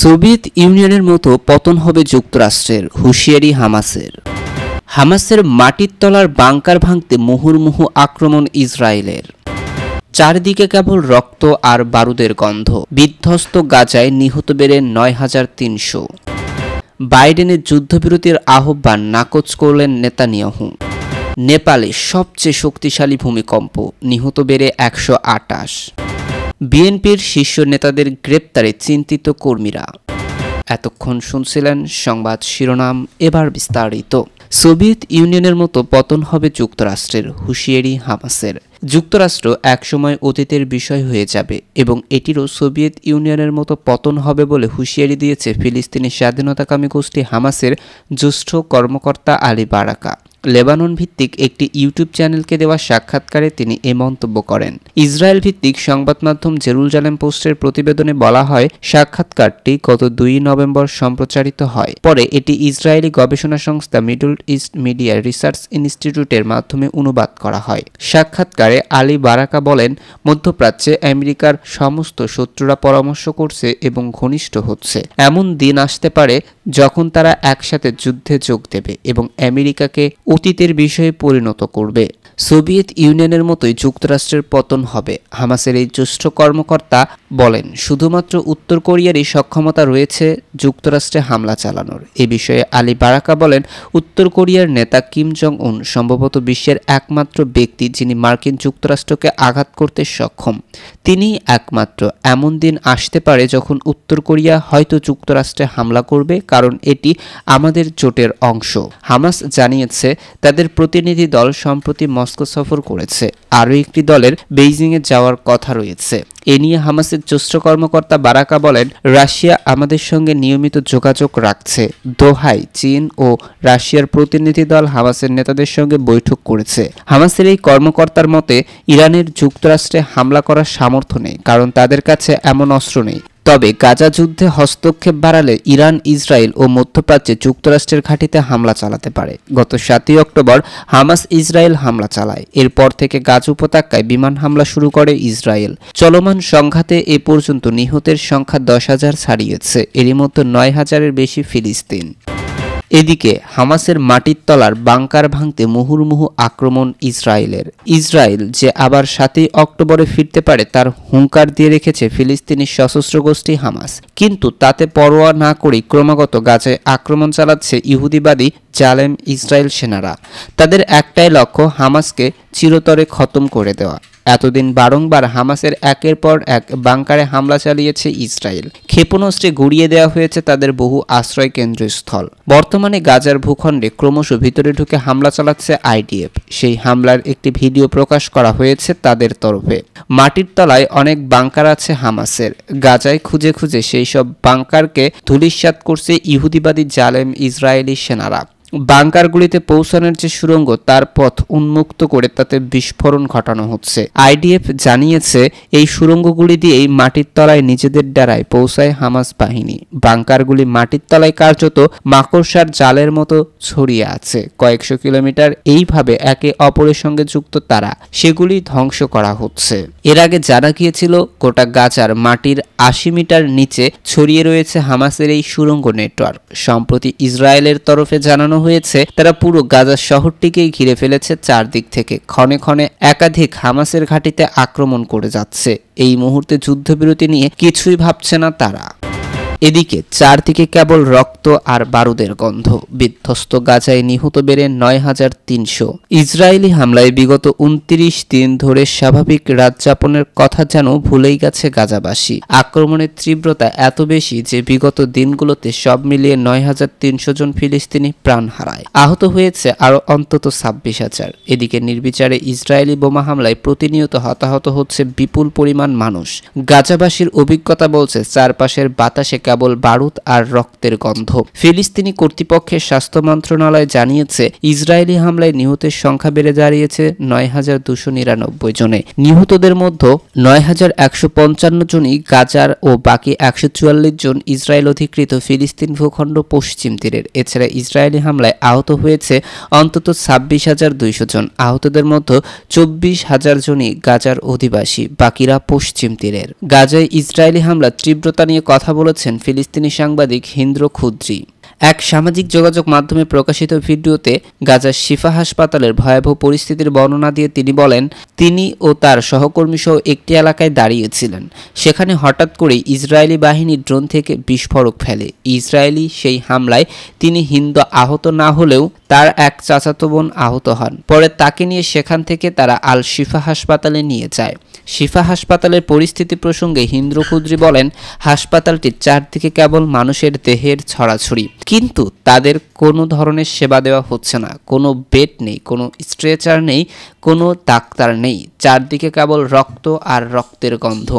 Soviet ইউনিয়নের মতো পতন হবে যুক্তরাষ্ট্রের হুঁশিয়ারি হামাসের হামাসের মাটির তলার বাংকার ভাঙতে মুহুর্মুহু আক্রমণ ইসরায়েলের চারদিকে কেবল রক্ত আর বারুদের গন্ধ বিধ্বস্ত গাজায় নিহত বেড়ে নয় হাজার তিনশো বাইডেনের যুদ্ধবিরতির আহ্বান নাকচ করলেন নেতানিয়াহু নেপালে সবচেয়ে শক্তিশালী ভূমিকম্প নিহত বেড়ে একশো আটাশ বিএনপির শীর্ষ নেতাদের গ্রেপ্তারে চিন্তিত কর্মীরা এতক্ষণ শুনছিলেন সংবাদ শিরোনাম এবার বিস্তারিত সোভিয়েত ইউনিয়নের মতো পতন হবে যুক্তরাষ্ট্রের হুঁশিয়ারি হামাসের যুক্তরাষ্ট্র একসময় অতীতের বিষয় হয়ে যাবে এবং এটিরও সোভিয়েত ইউনিয়নের মতো পতন হবে বলে হুঁশিয়ারি দিয়েছে ফিলিস্তিনি স্বাধীনতাকামী গোষ্ঠী হামাসের জ্যেষ্ঠ কর্মকর্তা আলী বারাকা লেবানন ভিত্তিক একটি ইউটিউব চ্যানেলকে দেওয়া সাক্ষাৎকারে তিনি এ মন্তব্য করেন ইসরায়েল ভিত্তিক সংবাদ মাধ্যম জেরুল জালেম পোস্টের প্রতিবেদনে বলা হয় সাক্ষাৎকারটি গত দুই নভেম্বর সম্প্রচারিত হয় পরে এটি ইসরায়েলি গবেষণা সংস্থা মিডল ইস্ট মিডিয়া রিসার্চ ইনস্টিটিউটের মাধ্যমে অনুবাদ করা হয় সাক্ষাৎকারে আলী বারাকা বলেন মধ্যপ্রাচ্যে আমেরিকার সমস্ত শত্রুরা পরামর্শ করছে এবং ঘনিষ্ঠ হচ্ছে এমন দিন আসতে পারে যখন তারা একসাথে যুদ্ধে যোগ দেবে এবং আমেরিকাকে অতীতের বিষয়ে পরিণত করবে সোভিয়েত ইউনিয়নের মতোই যুক্তরাষ্ট্রের পতন হবে হামাসের এই জ্যেষ্ঠ কর্মকর্তা বলেন শুধুমাত্র উত্তর কোরিয়ারই সক্ষমতা রয়েছে যুক্তরাষ্ট্রে হামলা চালানোর এ বিষয়ে আলী বারাকা বলেন উত্তর কোরিয়ার নেতা কিম জং উন সম্ভবত বিশ্বের একমাত্র ব্যক্তি যিনি মার্কিন যুক্তরাষ্ট্রকে আঘাত করতে সক্ষম তিনি একমাত্র এমন দিন আসতে পারে যখন উত্তর কোরিয়া হয়তো যুক্তরাষ্ট্রে হামলা করবে কারণ এটি আমাদের জোটের অংশ হামাস জানিয়েছে তাদের প্রতিনিধি দল সম্প্রতি মস্কো সফর করেছে আরও একটি দলের বেইজিংয়ে যাওয়ার কথা রয়েছে এ নিয়ে হামাসের জ্যেষ্ঠ কর্মকর্তা বারাকা বলেন রাশিয়া আমাদের সঙ্গে নিয়মিত যোগাযোগ রাখছে দোহাই চীন ও রাশিয়ার প্রতিনিধি দল হামাসের নেতাদের সঙ্গে বৈঠক করেছে হামাসের এই কর্মকর্তার মতে ইরানের যুক্তরাষ্ট্রে হামলা করার সামর্থ্য নেই কারণ তাদের কাছে এমন অস্ত্র নেই তবে গাজা যুদ্ধে হস্তক্ষেপ বাড়ালে ইরান ইসরায়েল ও মধ্যপ্রাচ্যে যুক্তরাষ্ট্রের ঘাঁটিতে হামলা চালাতে পারে গত সাতই অক্টোবর হামাস ইসরায়েল হামলা চালায় এরপর থেকে গাজ উপত্যকায় বিমান হামলা শুরু করে ইসরায়েল চলমান সংঘাতে এ পর্যন্ত নিহতের সংখ্যা দশ হাজার ছাড়িয়েছে এরই মধ্যে নয় হাজারের বেশি ফিলিস্তিন এদিকে হামাসের মাটির তলার বাংকার ভাঙতে মুহুর্মুহু আক্রমণ ইসরায়েলের ইসরায়েল যে আবার সাতই অক্টোবরে ফিরতে পারে তার হুঙ্কার দিয়ে রেখেছে ফিলিস্তিনি সশস্ত্র গোষ্ঠী হামাস কিন্তু তাতে পরোয়া না করে ক্রমাগত গাছে আক্রমণ চালাচ্ছে ইহুদিবাদী জালেম ইসরায়েল সেনারা তাদের একটাই লক্ষ্য হামাসকে চিরতরে খতম করে দেওয়া এতদিন বারংবার হামাসের একের পর এক বাংকারে হামলা চালিয়েছে ইসরায়েল ক্ষেপণাস্ত্রে গুড়িয়ে দেওয়া হয়েছে তাদের বহু আশ্রয় কেন্দ্রস্থল বর্তমানে গাজার ভূখণ্ডে ক্রমশ ভিতরে ঢুকে হামলা চালাচ্ছে আইডিএফ সেই হামলার একটি ভিডিও প্রকাশ করা হয়েছে তাদের তরফে মাটির তলায় অনেক বাংকার আছে হামাসের গাজায় খুঁজে খুঁজে সেই সব বাংকারকে ধুলিস্যাত করছে ইহুদিবাদী জালেম ইসরায়েলি সেনারা বাংকারগুলিতে পৌঁছানোর যে সুরঙ্গ তার পথ উন্মুক্ত করে তাতে বিস্ফোরণ ঘটানো হচ্ছে আইডিএফ জানিয়েছে এই সুরঙ্গগুলি দিয়েই মাটির তলায় নিজেদের দ্বারায় পৌঁছায় হামাস বাহিনী বাংকারগুলি মাটির তলায় কার্যত মাকড়সার জালের মতো ছড়িয়ে আছে কয়েকশো কিলোমিটার এইভাবে একে অপরের সঙ্গে যুক্ত তারা সেগুলি ধ্বংস করা হচ্ছে এর আগে জানা গিয়েছিল গোটা গাজার মাটির আশি মিটার নিচে ছড়িয়ে রয়েছে হামাসের এই সুরঙ্গ নেটওয়ার্ক সম্প্রতি ইসরায়েলের তরফে জানানো হয়েছে তারা পুরো গাজার শহরটিকেই ঘিরে ফেলেছে চারদিক থেকে ক্ষণে ক্ষণে একাধিক হামাসের ঘাটিতে আক্রমণ করে যাচ্ছে এই মুহূর্তে যুদ্ধবিরতি নিয়ে কিছুই ভাবছে না তারা এদিকে চারদিকে কেবল রক্ত আর বারুদের গন্ধ বিধ্বস্ত গাজায় নিহত বেড়ে নয় হাজার তিনশো ইসরায়েলি হামলায় বিগত উনত্রিশ দিন ধরে স্বাভাবিক রাত যাপনের কথা যেন ভুলেই গেছে গাজাবাসী আক্রমণের তীব্রতা এত বেশি যে বিগত দিনগুলোতে সব মিলিয়ে নয় হাজার তিনশো জন ফিলিস্তিনি প্রাণ হারায় আহত হয়েছে আরও অন্তত ছাব্বিশ হাজার এদিকে নির্বিচারে ইসরায়েলি বোমা হামলায় প্রতিনিয়ত হতাহত হচ্ছে বিপুল পরিমাণ মানুষ গাজাবাসীর অভিজ্ঞতা বলছে চারপাশের বাতাসে কেবল বারুদ আর রক্তের গন্ধ ফিলিস্তিনি কর্তৃপক্ষের স্বাস্থ্য মন্ত্রণালয় জানিয়েছে ইসরায়েলি হামলায় নিহতের সংখ্যা বেড়ে দাঁড়িয়েছে নয় হাজার দুশো নিরানব্বই জনে নিহতদের মধ্যে নয় হাজার একশো পঞ্চান্ন জনই গাজার ও বাকি একশো চুয়াল্লিশ জন ইসরায়েল অধিকৃত ফিলিস্তিন ভূখণ্ড পশ্চিম তীরের এছাড়া ইসরায়েলি হামলায় আহত হয়েছে অন্তত ছাব্বিশ হাজার দুইশো জন আহতদের মধ্যে চব্বিশ হাজার জনই গাজার অধিবাসী বাকিরা পশ্চিম তীরের গাজায় ইসরায়েলি হামলার তীব্রতা নিয়ে কথা বলেছেন জানিয়েছেন ফিলিস্তিনি সাংবাদিক হিন্দ্র খুদ্রি এক সামাজিক যোগাযোগ মাধ্যমে প্রকাশিত ভিডিওতে গাজার শিফা হাসপাতালের ভয়াবহ পরিস্থিতির বর্ণনা দিয়ে তিনি বলেন তিনি ও তার সহকর্মী সহ একটি এলাকায় দাঁড়িয়েছিলেন সেখানে হঠাৎ করে ইসরায়েলি বাহিনী ড্রোন থেকে বিস্ফোরক ফেলে ইসরায়েলি সেই হামলায় তিনি হিন্দু আহত না হলেও তার এক চাচাতো বোন আহত হন পরে তাকে নিয়ে সেখান থেকে তারা আল শিফা হাসপাতালে নিয়ে যায় শিফা হাসপাতালের পরিস্থিতি প্রসঙ্গে হিন্দ্র খুদ্রি বলেন হাসপাতালটি চারদিকে কেবল মানুষের দেহের ছড়াছড়ি কিন্তু তাদের কোনো ধরনের সেবা দেওয়া হচ্ছে না কোনো বেড নেই কোনো স্ট্রেচার নেই কোনো ডাক্তার নেই চারদিকে কেবল রক্ত আর রক্তের গন্ধ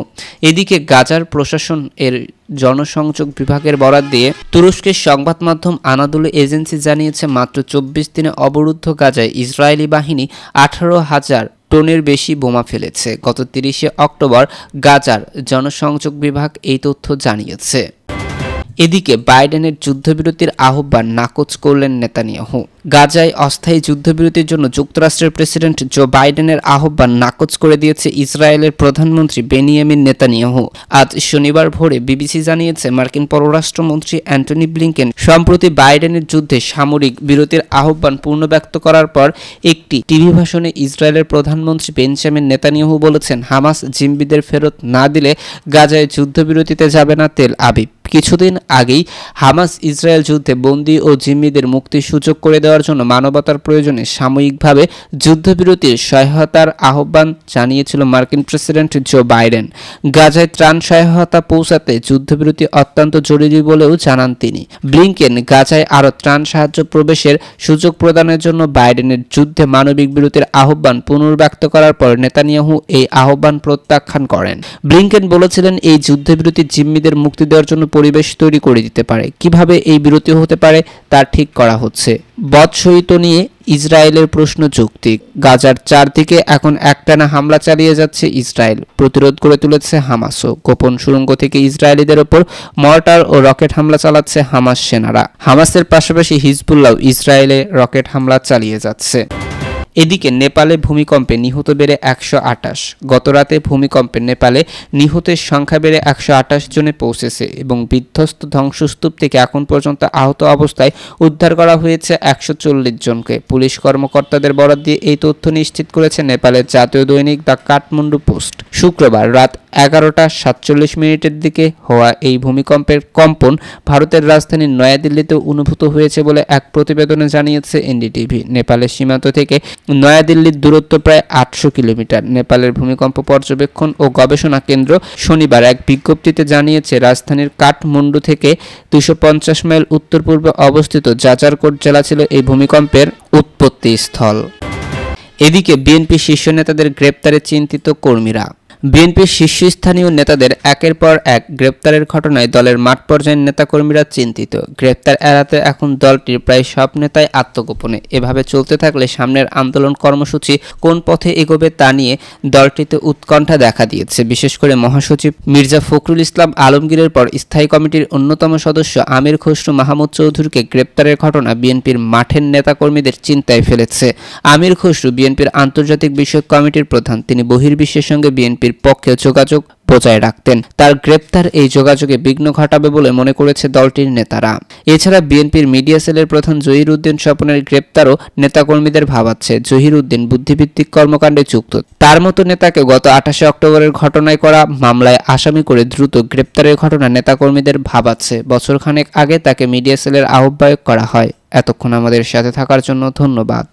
এদিকে গাজার প্রশাসন এর জনসংযোগ বিভাগের বরাত দিয়ে তুরস্কের সংবাদ মাধ্যম আনাদুল এজেন্সি জানিয়েছে মাত্র চব্বিশ দিনে অবরুদ্ধ গাজায় ইসরায়েলি বাহিনী আঠারো হাজার টনের বেশি বোমা ফেলেছে গত তিরিশে অক্টোবর গাজার জনসংযোগ বিভাগ এই তথ্য জানিয়েছে এদিকে বাইডেনের যুদ্ধবিরতির আহ্বান নাকচ করলেন নেতানিয়াহু গাজায় অস্থায়ী যুদ্ধবিরতির জন্য যুক্তরাষ্ট্রের প্রেসিডেন্ট জো বাইডেনের আহ্বান নাকচ করে দিয়েছে ইসরায়েলের প্রধানমন্ত্রী বেনিয়ামিন নেতানিয়াহু আজ শনিবার ভোরে বিবিসি জানিয়েছে মার্কিন পররাষ্ট্রমন্ত্রী অ্যান্টনি ব্লিংকেন সম্প্রতি বাইডেনের যুদ্ধে সামরিক বিরতির আহ্বান পুনর্ব্যক্ত করার পর একটি টিভি ভাষণে ইসরায়েলের প্রধানমন্ত্রী বেনজামিন নেতানিয়াহু বলেছেন হামাস জিম্বিদের ফেরত না দিলে গাজায় যুদ্ধবিরতিতে যাবে না তেল আবিব কিছুদিন আগেই হামাস ইসরায়েল যুদ্ধে বন্দী ও জিম্মিদের মুক্তি সুযোগ করে দেওয়ার জন্য মানবতার প্রয়োজনে সাময়িকভাবে যুদ্ধবিরতির সহায়তার আহ্বান জানিয়েছিল মার্কিন প্রেসিডেন্ট জো বাইডেন গাজায় ত্রাণ সহায়তা পৌঁছাতে যুদ্ধবিরতি অত্যন্ত জরুরি বলেও জানান তিনি ব্লিংকেন গাজায় আরও ত্রাণ সাহায্য প্রবেশের সুযোগ প্রদানের জন্য বাইডেনের যুদ্ধে মানবিক বিরতির আহ্বান পুনর্ব্যক্ত করার পর নেতানিয়াহু এই আহ্বান প্রত্যাখ্যান করেন ব্লিংকেন বলেছিলেন এই যুদ্ধবিরতি জিম্মিদের মুক্তি দেওয়ার জন্য পরিবেশ তৈরি করে দিতে পারে কিভাবে এই বিরতি হতে পারে তা ঠিক করা হচ্ছে বৎসহিত নিয়ে ইসরায়েলের প্রশ্ন চুক্তি গাজার চারদিকে এখন একটানা হামলা চালিয়ে যাচ্ছে ইসরায়েল প্রতিরোধ করে তুলেছে হামাসও গোপন সুরঙ্গ থেকে ইসরায়েলিদের ওপর মর্টার ও রকেট হামলা চালাচ্ছে হামাস সেনারা হামাসের পাশাপাশি হিজবুল্লাহ ইসরায়েলে রকেট হামলা চালিয়ে যাচ্ছে এদিকে নেপালে ভূমিকম্পে নিহত বেড়ে একশো আটাশ গতরাতে ভূমিকম্পে নেপালে নিহতের সংখ্যা বেড়ে একশো আটাশ জনে পৌঁছেছে এবং বিধ্বস্ত ধ্বংসস্তূপ থেকে এখন পর্যন্ত আহত অবস্থায় উদ্ধার করা হয়েছে একশো চল্লিশ জনকে পুলিশ কর্মকর্তাদের বরাদ দিয়ে এই তথ্য নিশ্চিত করেছে নেপালের জাতীয় দৈনিক দ্য কাঠমান্ডু পোস্ট শুক্রবার রাত এগারোটা সাতচল্লিশ মিনিটের দিকে হওয়া এই ভূমিকম্পের কম্পন ভারতের রাজধানী নয়াদিল্লিতে অনুভূত হয়েছে বলে এক প্রতিবেদনে জানিয়েছে এনডিটিভি নেপালের সীমান্ত থেকে নয়াদিল্লির দূরত্ব প্রায় আটশো কিলোমিটার নেপালের ভূমিকম্প পর্যবেক্ষণ ও গবেষণা কেন্দ্র শনিবার এক বিজ্ঞপ্তিতে জানিয়েছে রাজধানীর কাঠমান্ডু থেকে দুশো মাইল উত্তর পূর্বে অবস্থিত জাজারকোট জেলা ছিল এই ভূমিকম্পের উৎপত্তি স্থল এদিকে বিএনপি শীর্ষ নেতাদের গ্রেপ্তারে চিন্তিত কর্মীরা বিএনপির শীর্ষস্থানীয় নেতাদের একের পর এক গ্রেপ্তারের ঘটনায় দলের মাঠ পর্যায়ের নেতাকর্মীরা চিন্তিত গ্রেপ্তার এড়াতে এখন দলটির প্রায় সব নেতাই আত্মগোপনে এভাবে চলতে থাকলে সামনের আন্দোলন কর্মসূচি কোন পথে এগোবে তা নিয়ে দলটিতে উৎকণ্ঠা দেখা দিয়েছে বিশেষ করে মহাসচিব মির্জা ফখরুল ইসলাম আলমগীরের পর স্থায়ী কমিটির অন্যতম সদস্য আমির খসরু মাহমুদ চৌধুরীকে গ্রেপ্তারের ঘটনা বিএনপির মাঠের নেতাকর্মীদের চিন্তায় ফেলেছে আমির খসরু বিএনপির আন্তর্জাতিক বিষয়ক কমিটির প্রধান তিনি বহির্বিশ্বের সঙ্গে বিএনপির পক্ষে যোগাযোগ বজায় রাখতেন তার গ্রেপ্তার এই যোগাযোগে বিঘ্ন ঘটাবে বলে মনে করেছে দলটির নেতারা এছাড়া বিএনপির মিডিয়া সেলের প্রধান জহির উদ্দিন স্বপনের গ্রেপ্তারও নেতাকর্মীদের ভাবাচ্ছে জহির উদ্দিন বুদ্ধিভিত্তিক কর্মকাণ্ডে যুক্ত তার মতো নেতাকে গত আঠাশে অক্টোবরের ঘটনায় করা মামলায় আসামি করে দ্রুত গ্রেপ্তারের ঘটনা নেতাকর্মীদের ভাবাচ্ছে বছরখানেক আগে তাকে মিডিয়া সেলের আহ্বায়ক করা হয় এতক্ষণ আমাদের সাথে থাকার জন্য ধন্যবাদ